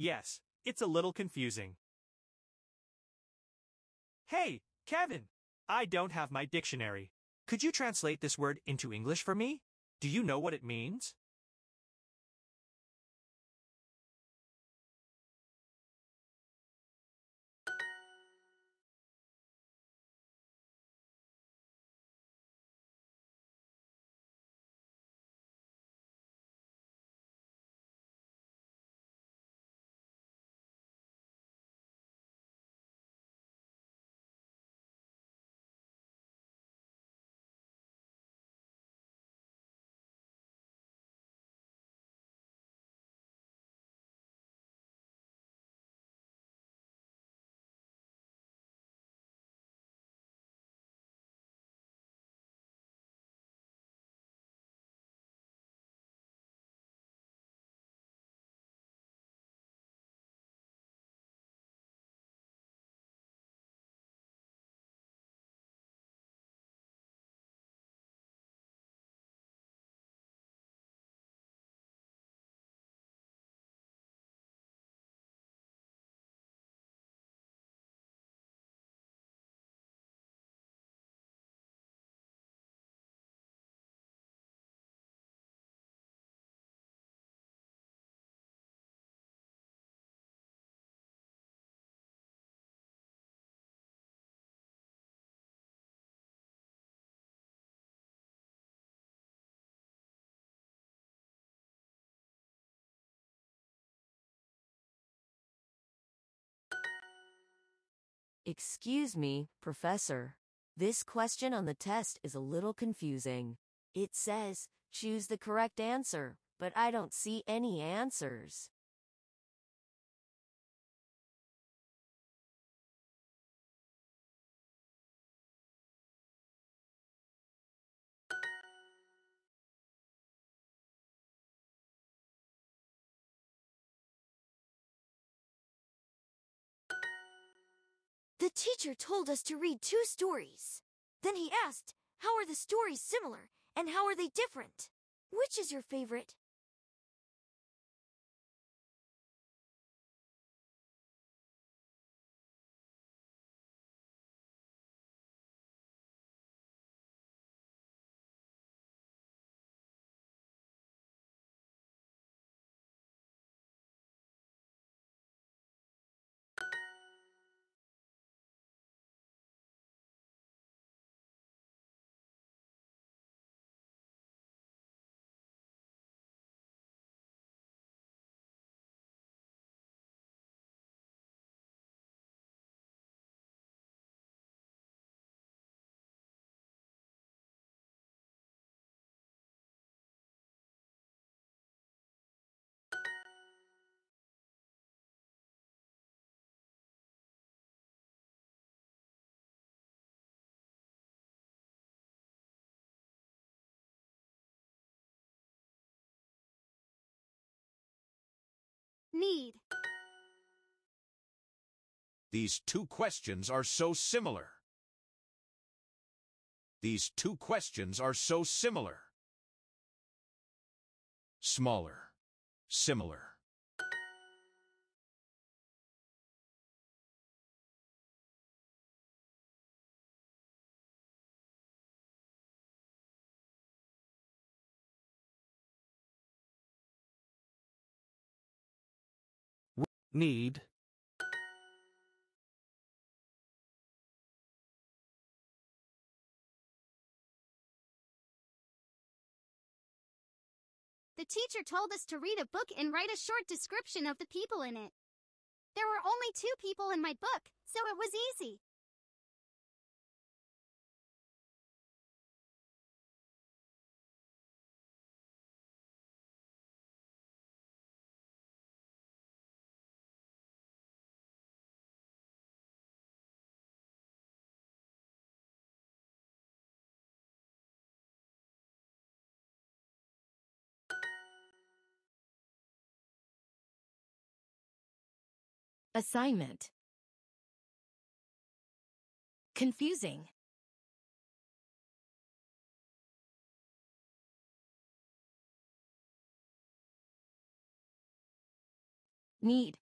Yes, it's a little confusing. Hey, Kevin! I don't have my dictionary. Could you translate this word into English for me? Do you know what it means? Excuse me, Professor. This question on the test is a little confusing. It says, choose the correct answer, but I don't see any answers. The teacher told us to read two stories. Then he asked, how are the stories similar, and how are they different? Which is your favorite? Need. These two questions are so similar. These two questions are so similar. Smaller. Similar. need The teacher told us to read a book and write a short description of the people in it. There were only two people in my book, so it was easy. Assignment. Confusing. Need.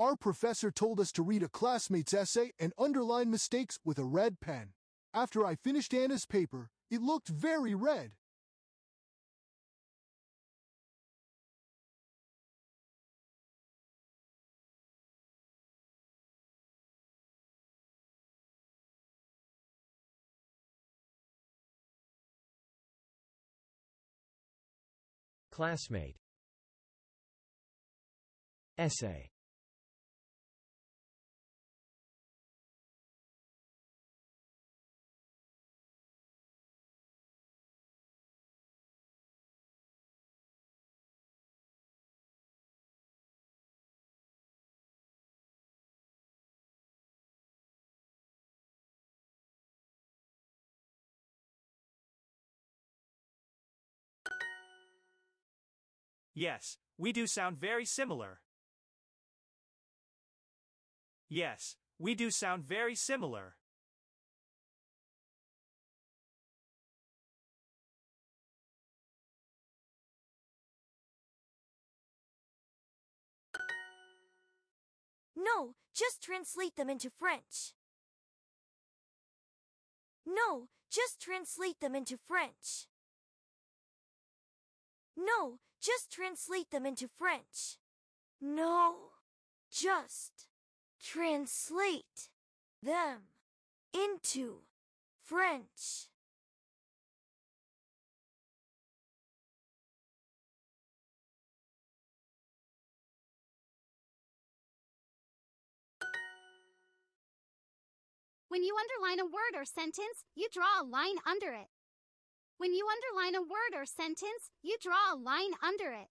Our professor told us to read a classmate's essay and underline mistakes with a red pen. After I finished Anna's paper, it looked very red. classmate essay Yes, we do sound very similar. Yes, we do sound very similar. No, just translate them into French. No, just translate them into French. No, just translate them into French. No. Just translate them into French. When you underline a word or sentence, you draw a line under it. When you underline a word or sentence, you draw a line under it.